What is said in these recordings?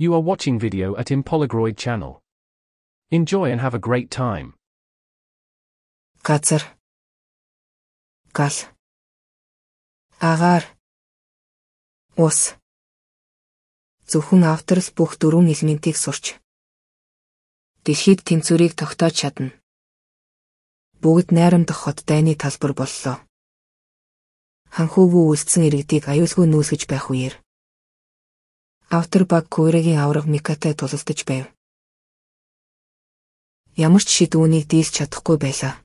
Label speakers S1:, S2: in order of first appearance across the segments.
S1: You are watching video at Impolagroid channel. Enjoy and have a great time. Газар. Гал. Агаар. Ус. Зөвхөн авторл бүх дөрвөн элементийг сурч дэлхийд тэнцвэрийг тогтоож чадна. Бүгд найрамдах хот дайны талбар боллоо. Ханхуугүй үлдсэн иргэдийг аюулгүй нүүлгэж байх үеэр Автор баг Куэрагийн авраг Микатай тулалдаж байв. Ямар ч шид үүнийг дийлж чадахгүй байлаа.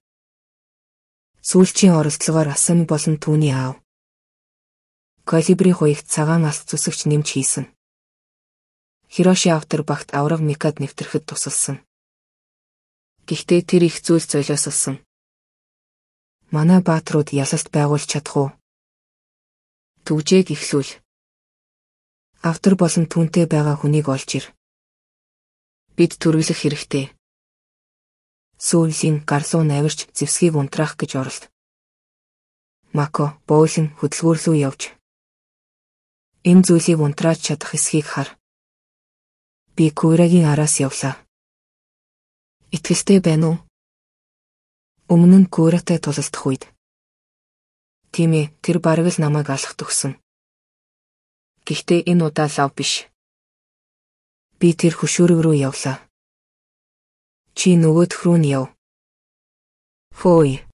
S1: Сүүлчийн оролдлогоор Асан болон түүний аав. Колибри хуягт цагаан алс зүсэгч нэмж хийсэн. Хироши автор багт авраг Микад нэвтрэхэд тусалсан. Гэхдээ тэр их зүйл золиослсон. Манай бааtruуд ялалт байгуулж чадах уу? Түвжээг эхлүүл автор болон түүнтэй байгаа хүнийг олж ир. Бид төрүүлэх хэрэгтэй. Сүүлийн гарлуу навирч зевсгийг унтраах гэж оролд. Мако боолын хөдөлгөөрлөө явж. Эм зүйлийг унтрааж чадах эсхийг хар. Би Курагийн араас явлаа. Итгэлтэй байна уу? Өмнө нь Куратай тулалдах үед. Тийм ээ, тэр бараг л намайг алах төгсөн. Гэхдээ энэ удаа лав биш. Би тэр хөшөөрөг рүү явлаа. Чи нөгөөдх рүү нь яв. Хөөе.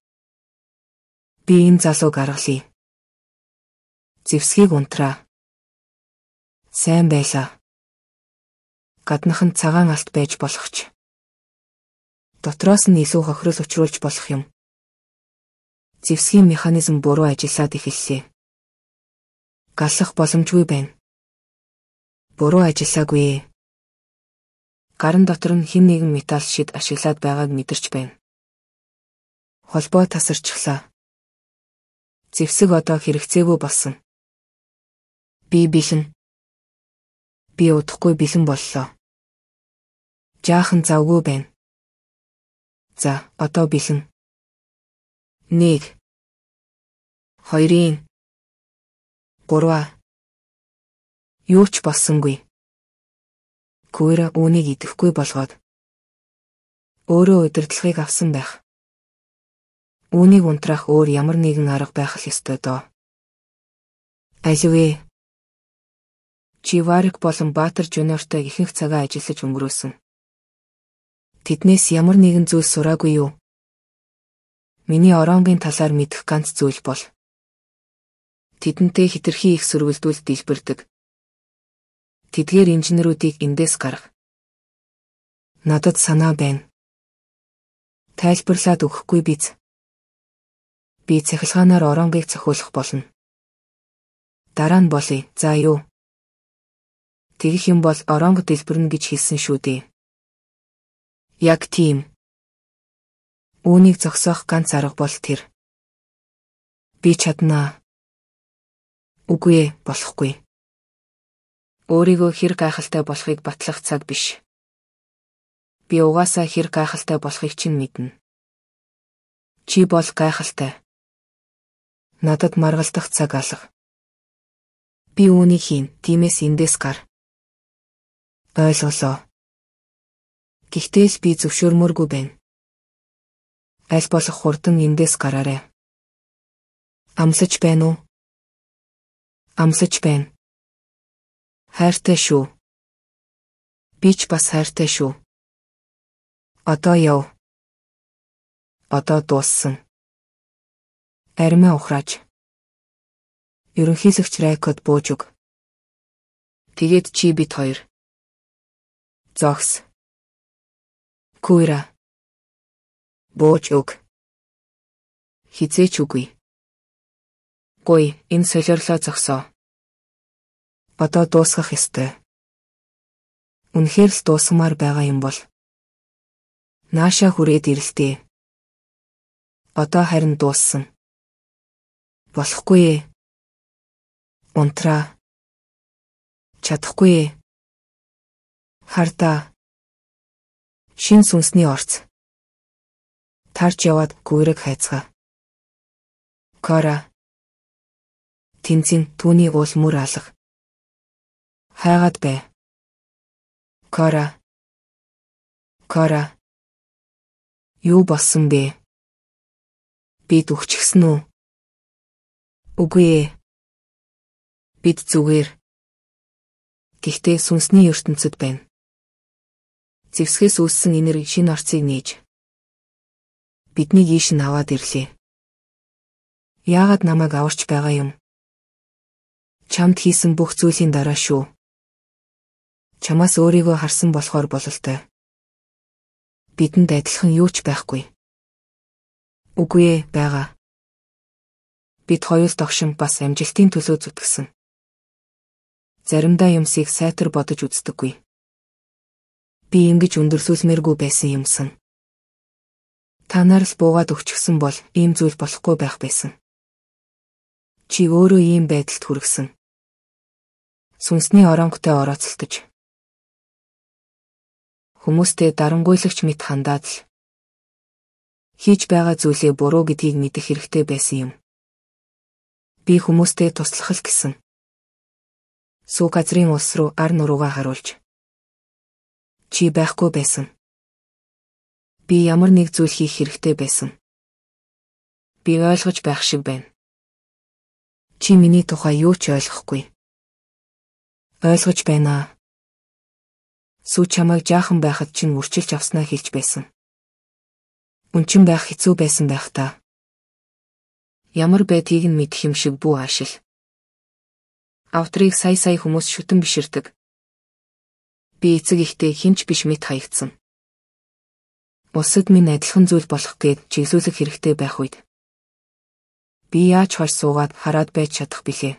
S1: Би энэ залууг аргалъя. Зевсгийг унтраа. Сайн байлаа. Гаднах нь цагаан алт байж болох ч. Дотроос нь илүү хохирол учруулж болох юм. Зевсгийн механизм буруу ажиллаад эхэллээ галах боломжгүй байна. Буруу ажиллаагүй. Гарын дотор нь хэн нэгэн металл шид ашиглаад байгааг мэдэрч байна. Холбоо тасарчглаа. Зевсэг одоо хэрэгцээгүй болсон. Би бэлэн. Би удахгүй бэлэн боллоо. Жаахан завгүй байна. За, одоо бэлэн. 1 2-ын 3. Юу ч болсонгүй. Куэра үүнийг идэхгүй болгоод өөрөө удирдлагыг авсан байх. Үүнийг унтраах өөр ямар нэгэн арга байх л ёстой доо. Айсвэ. Чиварик болон Баатар Жүниортой ихэнх цагаа ажиллаж өнгөрөөсөн. Тэднээс ямар нэгэн зүйл сураагүй юу? Миний оронгийн талаар мэдэх ганц зүйл бол тэдэнтэй хитрхи их сөргөлдүүл дэлбэрдэг. Тэдгээр инженерүүдийг эндээс гарах. Надад санаа байна. Тайлбарлаад өгөхгүй биз. Би цахилгаанаар оронгыг цохиулах болно. Дараа нь болъё. За юу? Тэгэх юм бол оронго дэлбэрнэ гэж хэлсэн шүү дээ. Яг тийм. Үүнийг зогсоох ганц арга бол тэр. Би чаднаа. Үгүй ээ, болохгүй. Өөрийгөө хэрэг гайхалтай болохыг батлах цаг биш. Би угаасаа хэрэг гайхалтай болохыг чинь мэднэ. Чи бол гайхалтай. Надад маргалдах цаг алга. Би үүнийг хийн, тиймээс эндээс гар. Ойлголоо. Гэхдээ л би зөвшөөрмөөргүй байна. Аль болох хурдан эндээс гараарэ. Амлаж байна уу? амсаж байна. Хайртай шүү. Би ч бас хайртай шүү. Одоо яв. Одоо дууссан. Аримаа ухрааж. Ерөнхийлөгч рекод бууж өг. Тэгээд чи бит хоёр. Зогс. Куйра. Бууж өг. Хизээч үгүй. Гуй, энэ солиорлоо зогсоо одоо дуусгах ёстой. Үнэхээр л дуусмаар байгаа юм бол. Нааша хүрээд ирэлтээ. Одоо харин дууссан. Болохгүй ээ. Унтраа. Чадахгүй ээ. Хардаа. Шин сүнсний орц. Тарж яваад гүйрэг хайцгаа. Кора. Тинцэн түүний уул мөр алга хайгаад бэ. Кора. Кора. Юу болсон бэ? Бид үхчихсэн үү? Үгүй ээ. Бид зүгээр. Гэхдээ сүнсний ертөнцид байна. Зевсгээс үүссэн энерги шин орцыг нээж биднийг ийш нь аваад ирлээ. Яагаад намайг аварч байгаа юм? Чамд хийсэн бүх зүйлийн дараа шүү чамаас өөрийгөө харсан болохоор бололтой. Бидэнд адилхан юу ч байхгүй. Үгүй ээ, байгаа. Бид хоёулт огшин бас амжилтын төлөө зүтгэсэн. Заримдаа юмсыг сайтар бодож үздэггүй. Би ингэж өндөрлүүлмээргүй байсан юмсан. Та нар л буугаад өгчихсөн бол ийм зүйл болохгүй байх байсан. Чи өөрөө ийм байдалд хүргэсэн. Сүнсний оронготой орооцолтож Хүмүүстэй дарангуйлагч мэт хандаад л хийж байгаа зүйлээ буруу гэдгийг мэдэх хэрэгтэй байсан юм. Би хүмүүстэй туслах л гэсэн. Сүү газрын улс руу ар нуруугаа харуулж чи байхгүй байсан. Би ямар нэг зүйл хийх хэрэгтэй байсан. Би ойлгож байх шиг байна. Чи миний тухай юу ч ойлгохгүй. Ойлгож байна. Сүү чамайг жаахан байхад чинь мөрчилж авснаа хэлж байсан. Үнчин байх хэцүү байсан байх та. Ямар байдгийг нь мэдэх юм шиг бүү аашил. Автрыг сая сая хүмүүс шүтэн биширдэг. Би эцэг ихтэй хинч биш мэд хаягдсан. Усад минь адилхан зүйл болох гээд чиглүүлэх хэрэгтэй байх үед би яаж хож суугаад хараад байж чадах билээ.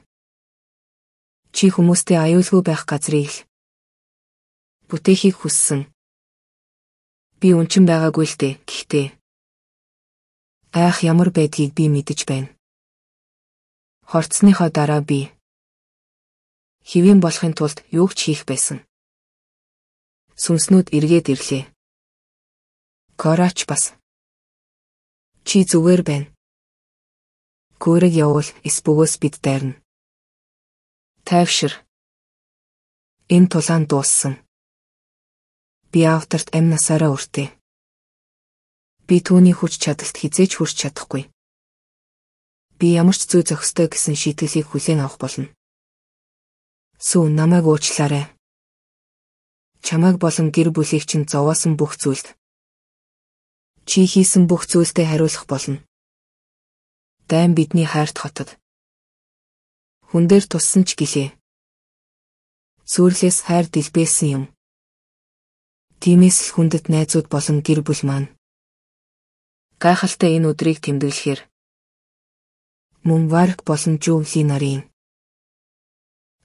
S1: Чи хүмүүстэй аюулгүй байх газрыг л бүтээхийг хүссэн. Би үнчин байгаагүй л дээ. Гэхдээ айх ямар байдгийг би мэдэж байна. Хорцсныхоо дараа би хэвэн болохын тулд юу ч хийх байсан. Сүнснүүд эргээд ирлээ. Корач бас чи зүгээр байна. Гүүрэг явуул эс бөгөөс бид дайрна. Тайвшир. Энэ тулаан дууссан би автарт амь насаараа өртөө. Би түүний хүч чадалт хизээж хүрч чадахгүй. Би ямар ч зүй зохистой гэсэн шийтгэлийг хүлээн авах болно. Сүү намайг уучлаарай. Чамайг болон гэр бүлийг чинь зовоосон бүх зүйлд чи хийсэн бүх зүйлдээ хариулах болно. Дайн бидний хайрт хотод. Хүн дээр туссан ч гэлээ. Сүрлээс хайр дэлбээсэн юм. Тиймээс л хүндэт найзууд болон гэр бүл маань гайхалтай энэ өдрийг тэмдэглэхээр мөн Варк болон Жүүли нарын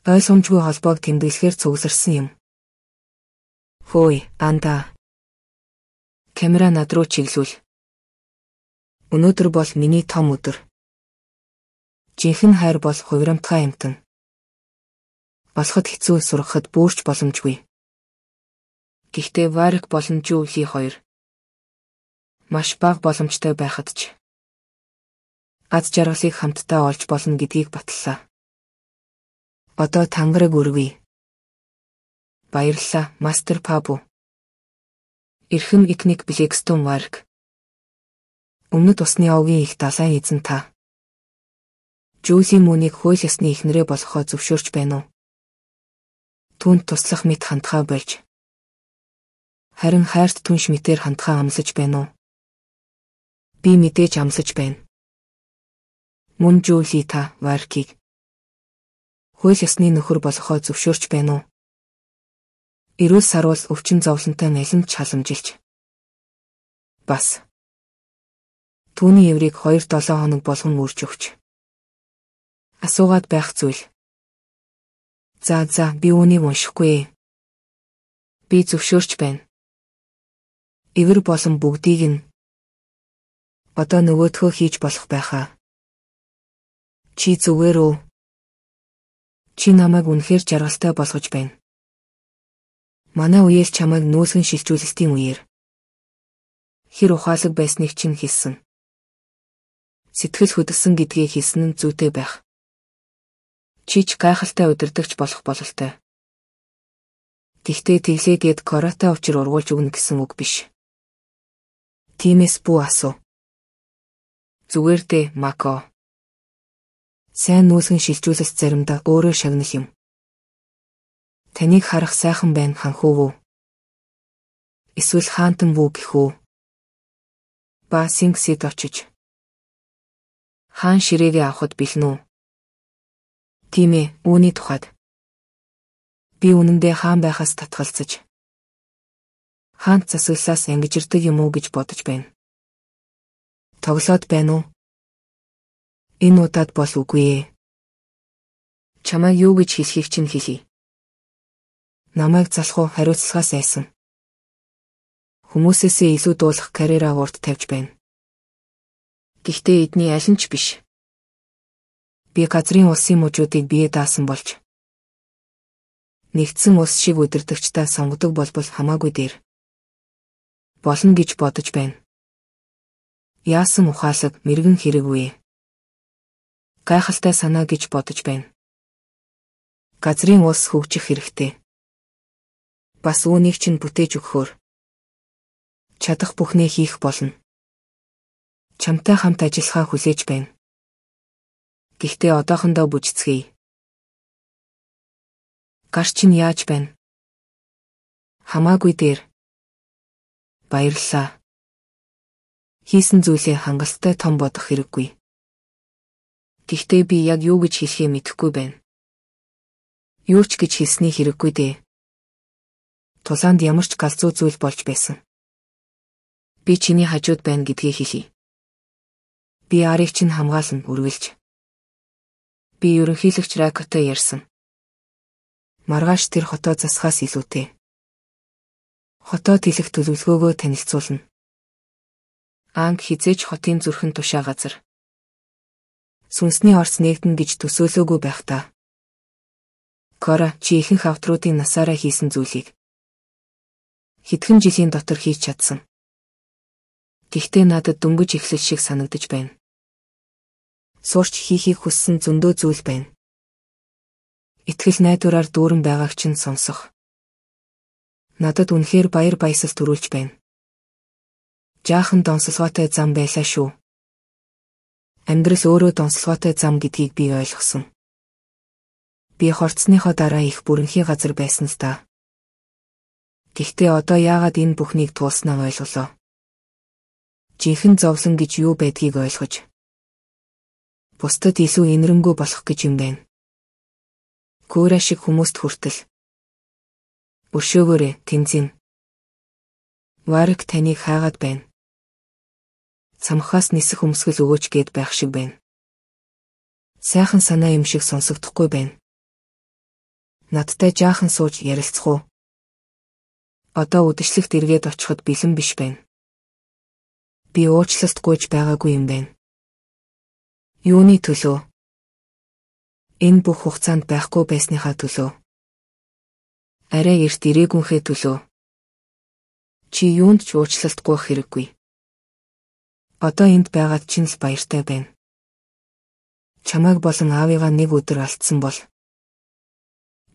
S1: ойлгомжгүй холбоог тэмдэглэхээр цугларсан юм. Хөөе, анда. Камера над руу чиглүүл. Өнөөдөр бол миний том өдөр. Жинхэнэ хайр бол хувирамтгай юмтан. Болоход хэцүү сурахад бүрч боломжгүй Гэхдээ Варик болон Жули хоёр маш бага боломжтой байхад ч гад жаргалыг хамтдаа олж болно гэдгийг батллаа. Одоо тангараг өргөе. Баярлалаа, Мастер Пабу. Эрхэм Икник Блэкстон Варк. Өмнөд усны овгийн их далайн эзэн та. Жүүлийн мөнийг хууль ёсны ихнэрээ болгохоо зөвшөөрч байна уу? Түүнд туслах мэд хандхаа болж Харин хайрт түнш мэтэр хандхаа амсаж байна уу? Би мэдээж амсаж байна. Мөн Жули та Варкиг хууль ёсны нөхөр болохоо зөвшөөрч байна уу? Эрүүл саруул өвчин зовлонтой налимч халамжилж. Бас. Түүний еврийг 2-7 хоног болгон үрж өгч. Асуугаад байх зүйл. За за би үүнийг уншихгүй. Би зөвшөөрч байна эвэр болон бүгдийг нь одоо нөгөөдхөө хийж болох байхаа. Чи зүгээр үү? Чи намайг үнэхээр жаргалтай болгож байна. Манай үеэс чамайг нөөсгөн шилжүүлэлтийн үеэр хэр ухаалаг байсныг чинь хэлсэн. Сэтгэл хөдөлсөн гэдгийг хэлсэн нь зүйтэй байх. Чи ч гайхалтай удирдахч болох бололтой. Гэхдээ тэглээгээд короотой учир ургуулж өгнө гэсэн үг биш. Тиймээс бүү асуу. Зүгээр дээ, Мако. Сайн нөөсгөн шилжүүлэлт заримдаа өөрөө шагнах юм. Таныг харах сайхан байна ханхуу. Эсвэл хаантан бүү гэх үү? Ба Сингсид очиж. Хаан ширээгээ авахд бэлэн үү? Тийм ээ, үүний тухайд. Би үнэндээ хаан байхаас татгалзаж хаант засаглаас ангиж ирдэг юм уу гэж бодож байна. Тоглоод байна уу? Энэ удаад бол үгүй ээ. Чамаа юу гэж хэлхийг чинь хэлий. Намайг залах уу хариуцлагаас айсан. Хүмүүсээсээ илүү дуулах карьераа урд тавьж байна. Гэхдээ эдний аль нь ч биш. Би газрын улсын мужуудыг бие даасан болж нэгдсэн улс шиг удирдагчтай сонгодог болбол хамаагүй дээр болно гэж бодож байна. Яасан ухаалаг мэрэгэн хэрэг үе. Гайхалтай санаа гэж бодож байна. Газрын улс хөгжих хэрэгтэй. Бас үүнийг чинь бүтээж өгөхөөр чадах бүхнээ хийх болно. Чамтай хамт ажиллахаа хүлээж байна. Гэхдээ одоохондоо бүжицгээе. Гар чинь яаж байна? Хамаагүй дээр Баярлаа. Хийсэн зүйлээ хангалттай том бодох хэрэггүй. Гэхдээ би яг юу гэж хэлхээ мэдэхгүй байна. Юу ч гэж хэлсний хэрэггүй дээ. Тулаанд ямар ч галзуу зүйл болж байсан. Би чиний хажууд байна гэдгээ хэлье. Би арыг чинь хамгаална үргэлж. Би ерөнхийлөгч Ракотой ярьсан. Маргааш тэр хотоо засахаас илүүтэй хотоод хэлэх төлөвлөгөөгөө танилцуулна. Анг хизээч хотын зүрхэн тушаа газар. Сүнсний орс нэгдэн гэж төсөөлөөгүй байх та. Кора чи ихэнх авторуудын насаараа хийсэн зүйлийг хэдхэн жилийн дотор хийж чадсан. Гэхдээ надад дөнгөж эхлэл шиг санагдаж байна. Сурч хийхийг хүссэн зөндөө зүйл байна. Итгэл найдвараар дүүрэн байгааг чинь сонсох надад үнэхээр баяр баясал төрүүлж байна. Жаахан донслоготой зам байлаа шүү. Амьдрал өөрөө донслоготой зам гэдгийг би ойлгосон. Би хорцсныхоо дараа их бүрэнхий газар байсан л да. Гэхдээ одоо яагаад энэ бүхнийг туулснаа ойлголоо. Жинхэнэ зовлон гэж юу байдгийг ойлгож. Бусдад илүү энэрэнгүү болох гэж юм байна. Гүүрэ шиг хүмүүст хүртэл Өршөөгөөрэ тэнзин. Варик таныг хаагаад байна. Цамхаас нисэх өмсгөл өгөөч гээд байх шиг байна. Сайхан санаа юм шиг сонсогдохгүй байна. Надтай жаахан сууж ярилцах уу? Одоо үдэшлэгт эргээд очиход бэлэн биш байна. Би уучлалт гуйж байгаагүй юм байна. Юуны төлөө? Энэ бүх хугацаанд байхгүй байсныхаа төлөө арай эрт ирээгүнхээ төлөө. Чи юунд ч уучлалтгүй хэрэггүй. Одоо энд байгаад чинь л баяртай байна. Чамайг болон аавыгаа нэг өдөр алдсан бол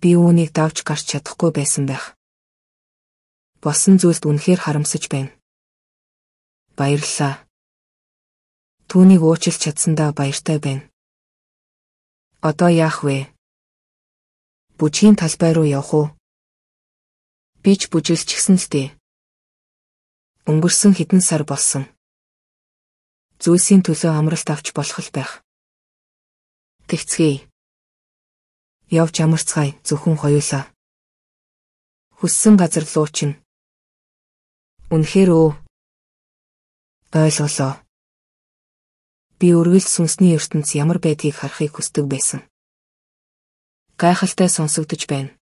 S1: би үүнийг давж гарч чадахгүй байсан байх. Болсон зүйлд үнэхээр харамсаж байна. Баярлалаа. Түүнийг уучлж чадсандаа баяртай байна. Одоо яах вэ? Бүжгийн талбай руу явах уу? би ч бүжиглчихсэн л дээ. Өнгөрсөн хэдэн сар болсон. Зүйлсийн төлөө амралт авч болох л байх. Тэгцгээе. Явж амарцгаая зөвхөн хоёулаа. Хүссэн газар руу чинь. Үнэхээр өө. Ойлголоо. Би өргөл сүнсний ертөнц ямар байдгийг харахыг хүсдэг байсан. Гайхалтай сонсогдож байна.